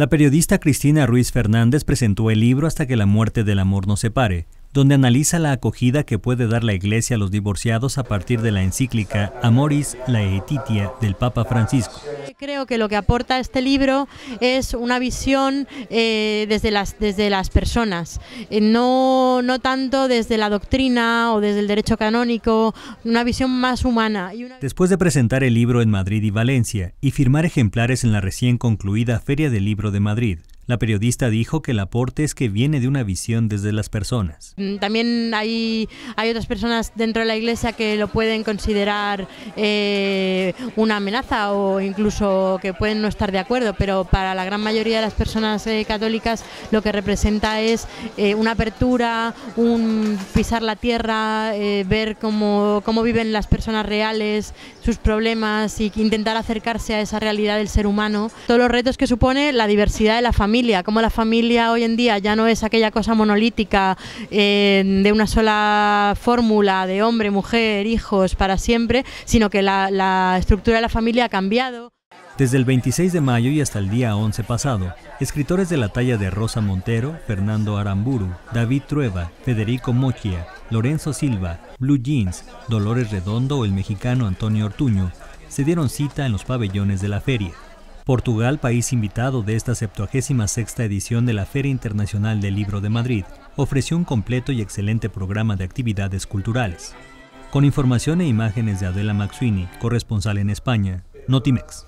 La periodista Cristina Ruiz Fernández presentó el libro Hasta que la muerte del amor nos separe, donde analiza la acogida que puede dar la Iglesia a los divorciados a partir de la encíclica Amoris Laetitia del Papa Francisco creo que lo que aporta este libro es una visión eh, desde, las, desde las personas, eh, no, tanto desde la doctrina o desde el derecho canónico, una visión más humana. Después de presentar el libro en Madrid y Valencia y firmar ejemplares en la recién concluida Feria del Libro de Madrid, la periodista dijo que el aporte es que viene de una visión desde las personas. Mm, también hay, hay otras personas dentro de la iglesia que lo pueden considerar eh, una amenaza o incluso que pueden no estar de acuerdo, pero para la gran mayoría de las personas eh, católicas lo que representa es eh, una apertura, un pisar la tierra, ver cómo, cómo viven las personas reales, sus problemas y intentar acercarse a esa realidad del ser humano. Todos los retos que supone la diversidad de la familia como la familia hoy en día ya no es aquella cosa monolítica eh, de una sola fórmula de hombre, mujer, hijos para siempre, sino que la, la estructura de la familia ha cambiado. Desde el 26 de mayo y hasta el día 11 pasado, escritores de la talla de Rosa Montero, Fernando Aramburu, David Trueba, Federico Mochia, Lorenzo Silva, Blue Jeans, Dolores Redondo o el mexicano Antonio Ortuño se dieron cita en los pabellones de la feria. Portugal, país invitado de esta 76 edición de la Feria Internacional del Libro de Madrid, ofreció un completo y excelente programa de actividades culturales. Con información e imágenes de Adela Maxuini, corresponsal en España, Notimex.